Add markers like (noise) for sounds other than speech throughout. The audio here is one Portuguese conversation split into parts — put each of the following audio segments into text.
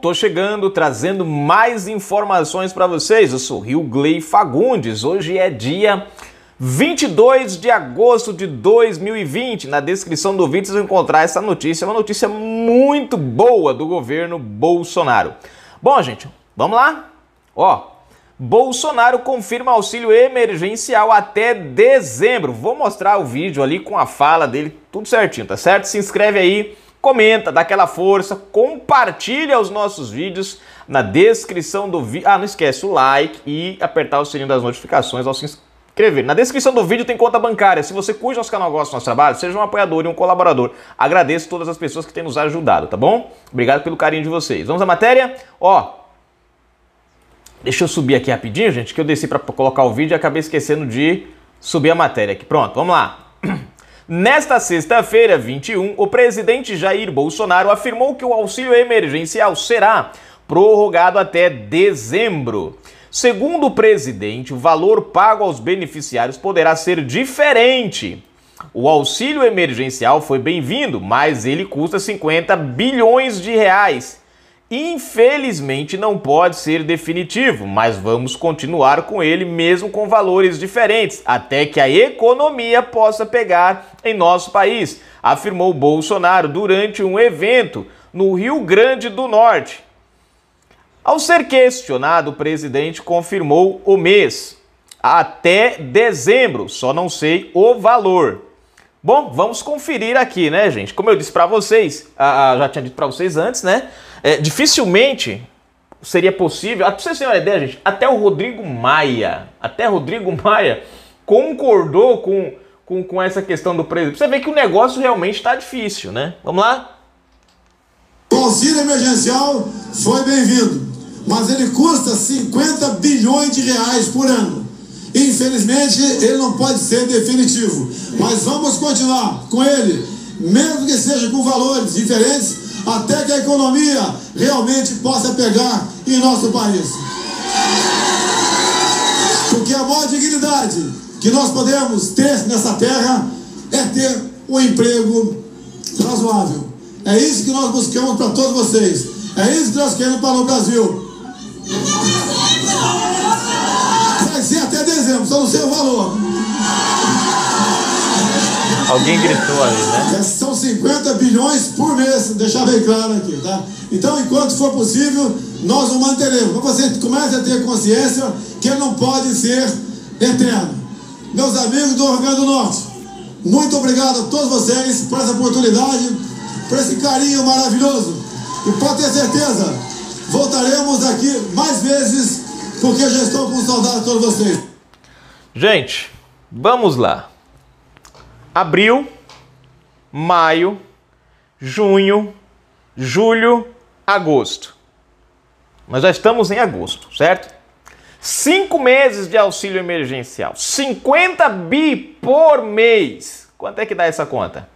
Tô chegando trazendo mais informações para vocês. Eu sou Rio Gley Fagundes. Hoje é dia 22 de agosto de 2020. Na descrição do vídeo vocês vão encontrar essa notícia, uma notícia muito boa do governo Bolsonaro. Bom, gente, vamos lá? Ó, Bolsonaro confirma auxílio emergencial até dezembro. Vou mostrar o vídeo ali com a fala dele, tudo certinho, tá certo? Se inscreve aí comenta, dá aquela força, compartilha os nossos vídeos na descrição do vídeo. Ah, não esquece o like e apertar o sininho das notificações ao se inscrever. Na descrição do vídeo tem conta bancária. Se você curte nosso canal, gosta do nosso trabalho, seja um apoiador e um colaborador. Agradeço todas as pessoas que têm nos ajudado, tá bom? Obrigado pelo carinho de vocês. Vamos à matéria? Ó, Deixa eu subir aqui rapidinho, gente, que eu desci para colocar o vídeo e acabei esquecendo de subir a matéria aqui. Pronto, vamos lá. (clears throat) Nesta sexta-feira, 21, o presidente Jair Bolsonaro afirmou que o auxílio emergencial será prorrogado até dezembro. Segundo o presidente, o valor pago aos beneficiários poderá ser diferente. O auxílio emergencial foi bem-vindo, mas ele custa 50 bilhões de reais Infelizmente não pode ser definitivo, mas vamos continuar com ele mesmo com valores diferentes, até que a economia possa pegar em nosso país, afirmou Bolsonaro durante um evento no Rio Grande do Norte. Ao ser questionado, o presidente confirmou o mês até dezembro, só não sei o valor. Bom, vamos conferir aqui, né, gente? Como eu disse para vocês, a, a, já tinha dito para vocês antes, né? É, dificilmente seria possível, ah, Para vocês terem uma ideia, gente, até o Rodrigo Maia, até Rodrigo (laughs) Maia concordou com, com, com essa questão do preço. Você vê que o negócio realmente está difícil, né? Vamos lá? O auxílio emergencial foi bem-vindo, mas ele custa 50 bilhões de reais por ano. Infelizmente, ele não pode ser definitivo. Mas vamos continuar com ele, mesmo que seja com valores diferentes, até que a economia realmente possa pegar em nosso país. Porque a maior dignidade que nós podemos ter nessa terra é ter um emprego razoável. É isso que nós buscamos para todos vocês. É isso que nós queremos para o Brasil. Vai ser exemplo, só não sei o valor. Alguém gritou ali, né? É, são 50 bilhões por mês, deixar bem claro aqui, tá? Então, enquanto for possível, nós o manteremos. Mas você começa a ter consciência que ele não pode ser eterno. Meus amigos do Rio do Norte, muito obrigado a todos vocês por essa oportunidade, por esse carinho maravilhoso. E pode ter certeza, voltaremos aqui mais vezes, porque já estou com saudade de todos vocês. Gente, vamos lá. Abril, maio, junho, julho, agosto. Nós já estamos em agosto, certo? Cinco meses de auxílio emergencial, 50 bi por mês. Quanto é que dá essa conta?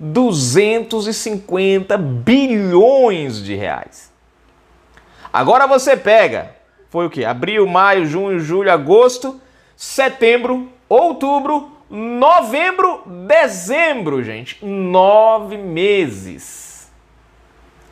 250 bilhões de reais. Agora você pega, foi o que? Abril, maio, junho, julho, agosto, setembro, outubro, novembro, dezembro, gente. Nove meses.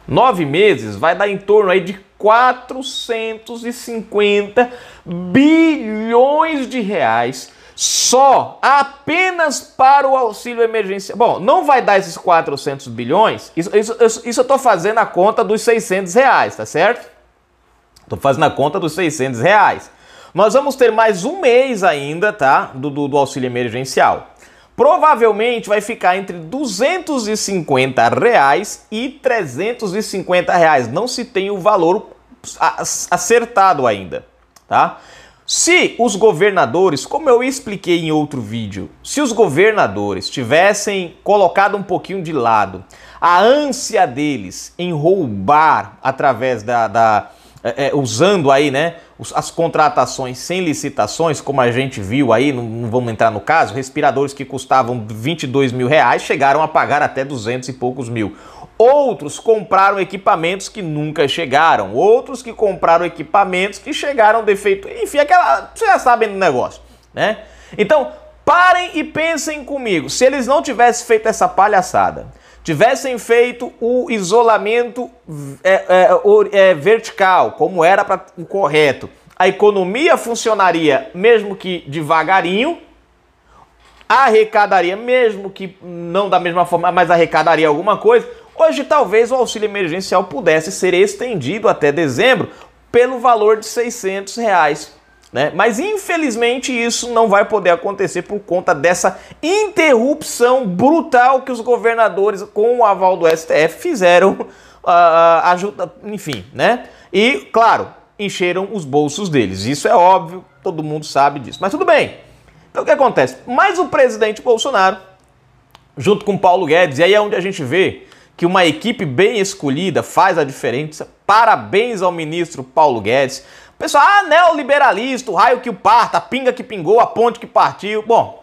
Nove meses vai dar em torno aí de 450 bilhões de reais só apenas para o auxílio emergencial. Bom, não vai dar esses 400 bilhões, isso, isso, isso, eu estou fazendo a conta dos 600 reais, tá certo? Estou fazendo a conta dos 600 reais. Nós vamos ter mais um mês ainda, tá? Do, do, do auxílio emergencial. Provavelmente vai ficar entre 250 reais e 350 reais. Não se tem o valor acertado ainda, tá? Se os governadores, como eu expliquei em outro vídeo, se os governadores tivessem colocado um pouquinho de lado a ânsia deles em roubar através da. da é, é usando aí, né? as contratações sem licitações, como a gente viu aí, não, não vamos entrar no caso, respiradores que custavam 22 mil reais chegaram a pagar até 200 e poucos mil. Outros compraram equipamentos que nunca chegaram. Outros que compraram equipamentos que chegaram defeito. Enfim, aquela. Vocês já sabem do negócio, né? Então, parem e pensem comigo. Se eles não tivessem feito essa palhaçada, tivessem feito o isolamento é, é, é vertical, como era para o correto, a economia funcionaria mesmo que devagarinho, arrecadaria, mesmo que não da mesma forma, mas arrecadaria alguma coisa. Hoje, talvez o auxílio emergencial pudesse ser estendido até dezembro pelo valor de 600 reais né? Mas infelizmente isso não vai poder acontecer por conta dessa interrupção brutal que os governadores, com o aval do STF, fizeram. Uh, ah, ajuda, ah, enfim, né? E, claro, encheram os bolsos deles. Isso é óbvio, todo mundo sabe disso. Mas tudo bem. Então o que acontece? Mas o presidente Bolsonaro, junto com Paulo Guedes, e aí é onde a gente vê que uma equipe bem escolhida faz a diferença. Parabéns ao ministro Paulo Guedes. Pessoal, ah, neoliberalista, o raio que o parta, a pinga que pingou, a ponte que partiu. Bom,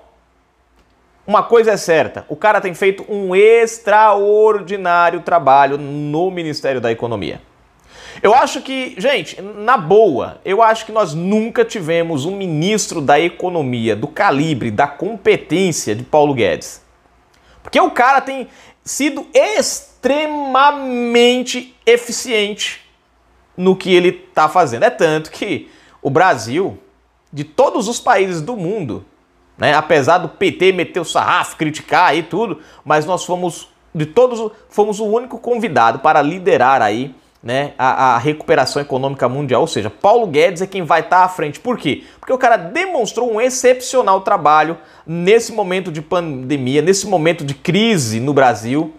uma coisa é certa, o cara tem feito um extraordinário trabalho no Ministério da Economia. Eu acho que, gente, na boa, eu acho que nós nunca tivemos um ministro da economia do calibre, da competência de Paulo Guedes. Porque o cara tem sido extremamente eficiente no que ele está fazendo. É tanto que o Brasil, de todos os países do mundo, né, apesar do PT meter o sarrafo, criticar e tudo, mas nós fomos, de todos, fomos o único convidado para liderar aí né, a, a, recuperação econômica mundial. Ou seja, Paulo Guedes é quem vai estar tá à frente. Por quê? Porque o cara demonstrou um excepcional trabalho nesse momento de pandemia, nesse momento de crise no Brasil.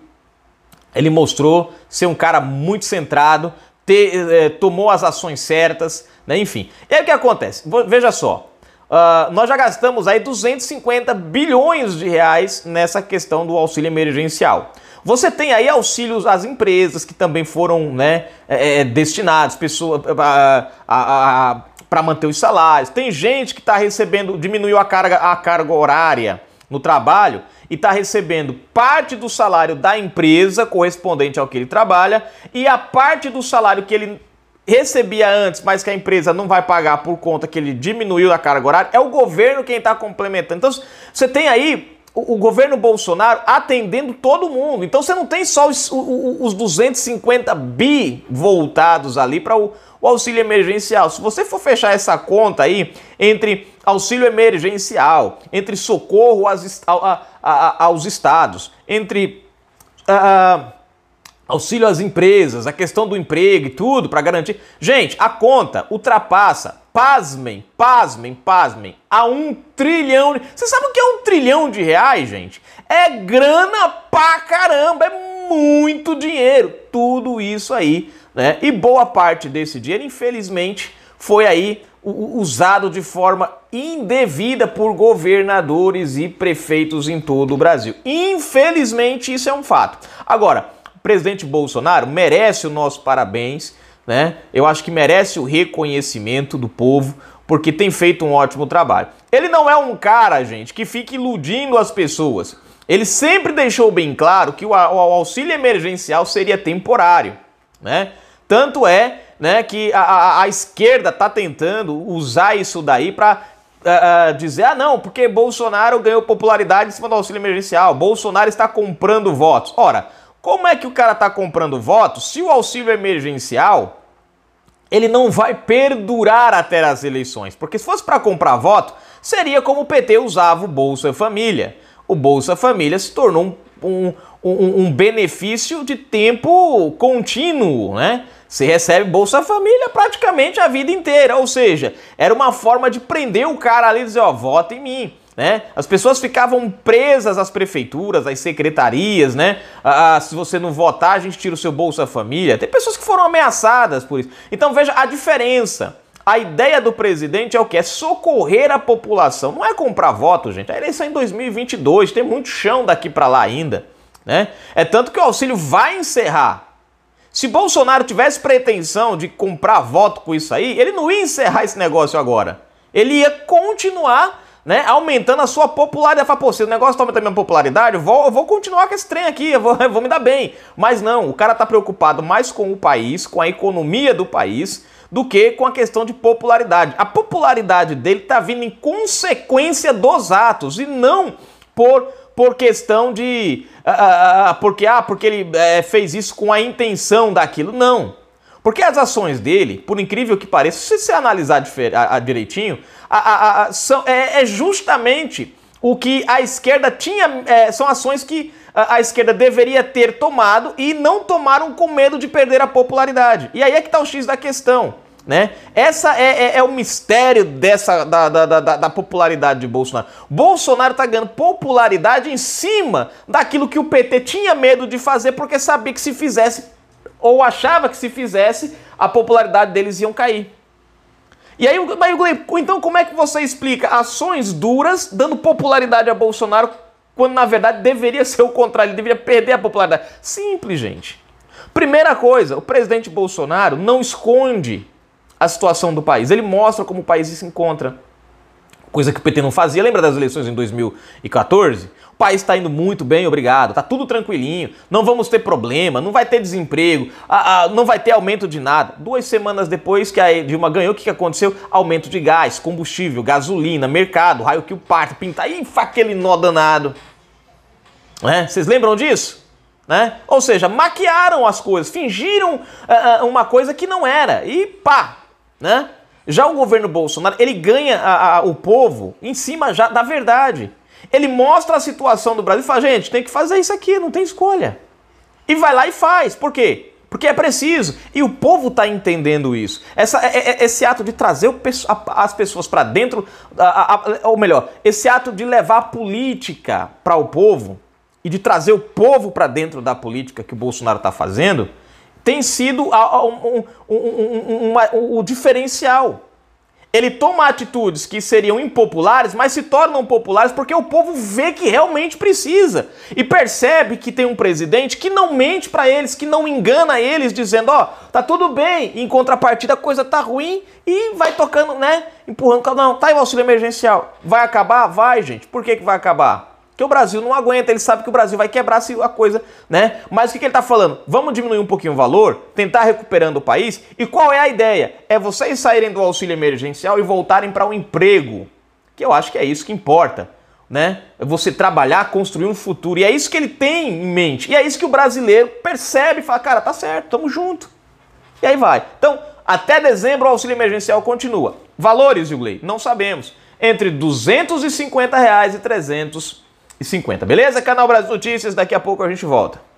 Ele mostrou ser um cara muito centrado, eh, tomou as ações certas, né? enfim. E aí o que acontece? Veja só, uh, nós já gastamos aí 250 bilhões de reais nessa questão do auxílio emergencial. Você tem aí auxílios às empresas que também foram né, é, destinados para manter os salários. Tem gente que está recebendo, diminuiu a carga, a carga horária no trabalho e está recebendo parte do salário da empresa correspondente ao que ele trabalha e a parte do salário que ele recebia antes, mas que a empresa não vai pagar por conta que ele diminuiu a carga horária, é o governo quem está complementando. Então, você tem aí o, governo Bolsonaro atendendo todo mundo. Então você não tem só os, os, 250 bi voltados ali para o, o auxílio emergencial. Se você for fechar essa conta aí entre auxílio emergencial, entre socorro aos estados, entre. Uh, auxílio às empresas, a questão do emprego e tudo para garantir. Gente, a conta ultrapassa, pasmem, pasmem, pasmem, a um trilhão. De... Vocês sabem o que é um trilhão de reais, gente? É grana pra caramba, é muito dinheiro, tudo isso aí, né? E boa parte desse dinheiro, infelizmente, foi aí usado de forma indevida por governadores e prefeitos em todo o Brasil. Infelizmente, isso é um fato. Agora, presidente Bolsonaro merece o nosso parabéns, né? Eu acho que merece o reconhecimento do povo porque tem feito um ótimo trabalho. Ele não é um cara, gente, que fica iludindo as pessoas. Ele sempre deixou bem claro que o auxílio emergencial seria temporário, né? Tanto é, né, que a, a, a esquerda está tentando usar isso daí para uh, dizer, ah não, porque Bolsonaro ganhou popularidade em cima do auxílio emergencial, Bolsonaro está comprando votos. Ora, como é que o cara está comprando voto se o auxílio emergencial ele não vai perdurar até as eleições? Porque se fosse para comprar voto, seria como o PT usava o Bolsa Família. O Bolsa Família se tornou um, um, um benefício de tempo contínuo, né? Você recebe Bolsa Família praticamente a vida inteira, ou seja, era uma forma de prender o cara ali e dizer, ó, vota em mim né? As pessoas ficavam presas às prefeituras, às secretarias, né? Ah, se você não votar, a gente tira o seu Bolsa Família. Tem pessoas que foram ameaçadas por isso. Então veja a diferença. A ideia do presidente é o que? É socorrer a população. Não é comprar voto, gente. A eleição é em 2022, tem muito chão daqui para lá ainda. Né? É tanto que o auxílio vai encerrar. Se Bolsonaro tivesse pretensão de comprar voto com isso aí, ele não ia encerrar esse negócio agora. Ele ia continuar né, aumentando a sua popularidade. Fala, pô, se o negócio tá aumentando a minha popularidade, eu vou, eu vou continuar com esse trem aqui, eu vou, (laughs) eu vou me dar bem. Mas não, o cara tá preocupado mais com o país, com a economia do país, do que com a questão de popularidade. A popularidade dele tá vindo em consequência dos atos e não por por questão de. a ah, ah, ah, porque, ah, porque ele eh, fez isso com a intenção daquilo. Não. Porque as ações dele, por incrível que pareça, se você analisar a direitinho, a, a, são, é, é, justamente o que a esquerda tinha. É, são ações que a, esquerda deveria ter tomado e não tomaram com medo de perder a popularidade. E aí é que está o X da questão. Né? Essa é, é, é o mistério dessa da, da, da, da, popularidade de Bolsonaro. Bolsonaro está ganhando popularidade em cima daquilo que o PT tinha medo de fazer porque sabia que se fizesse ou achava que se fizesse, a popularidade deles iam cair. E aí, mas então como é que você explica ações duras dando popularidade a Bolsonaro quando na verdade deveria ser o contrário, ele deveria perder a popularidade? Simples, gente. Primeira coisa, o presidente Bolsonaro não esconde a situação do país, ele mostra como o país se encontra coisa que o PT não fazia. Lembra das eleições em 2014? O país está indo muito bem, obrigado, está tudo tranquilinho, não vamos ter problema, não vai ter desemprego, a, a, não vai ter aumento de nada. Duas semanas depois que a Dilma ganhou, o que, que aconteceu? Aumento de gás, combustível, gasolina, mercado, raio que o parto, pintar, e aquele nó danado. Né? Vocês lembram disso? Né? Ou seja, maquiaram as coisas, fingiram uh, uma coisa que não era e pá, né? Já o governo Bolsonaro, ele ganha a, a, o povo em cima já da verdade. Ele mostra a situação do Brasil e fala, gente, tem que fazer isso aqui, não tem escolha. E vai lá e faz. Por quê? Porque é preciso. E o povo está entendendo isso. Essa, é, é, esse ato de trazer o, a, as pessoas para dentro, ou melhor, esse ato de levar a política para o povo e de trazer o povo para dentro da política que o Bolsonaro está fazendo, tem sido a, um, um, uma, o diferencial. Ele toma atitudes que seriam impopulares, mas se tornam populares porque o povo vê que realmente precisa e percebe que tem um presidente que não mente para eles, que não engana eles, dizendo: ó, oh, tá tudo bem, em contrapartida a coisa tá ruim e vai tocando, né? Empurrando, não, tá aí o auxílio emergencial. Vai acabar? Vai, gente. Por que, que vai acabar? que o Brasil não aguenta, ele sabe que o Brasil vai quebrar se a coisa, né? Mas o que, que ele está falando? Vamos diminuir um pouquinho o valor, tentar recuperando o país. E qual é a ideia? É vocês saírem do auxílio emergencial e voltarem para o um emprego. Que eu acho que é isso que importa. Né? É você trabalhar, construir um futuro. E é isso que ele tem em mente. E é isso que o brasileiro percebe e fala: cara, tá certo, tamo junto. E aí vai. Então, até dezembro o auxílio emergencial continua. Valores, Yugley, não sabemos. Entre 250 reais e 300 50, beleza? Canal Brasil Notícias, daqui a pouco a gente volta.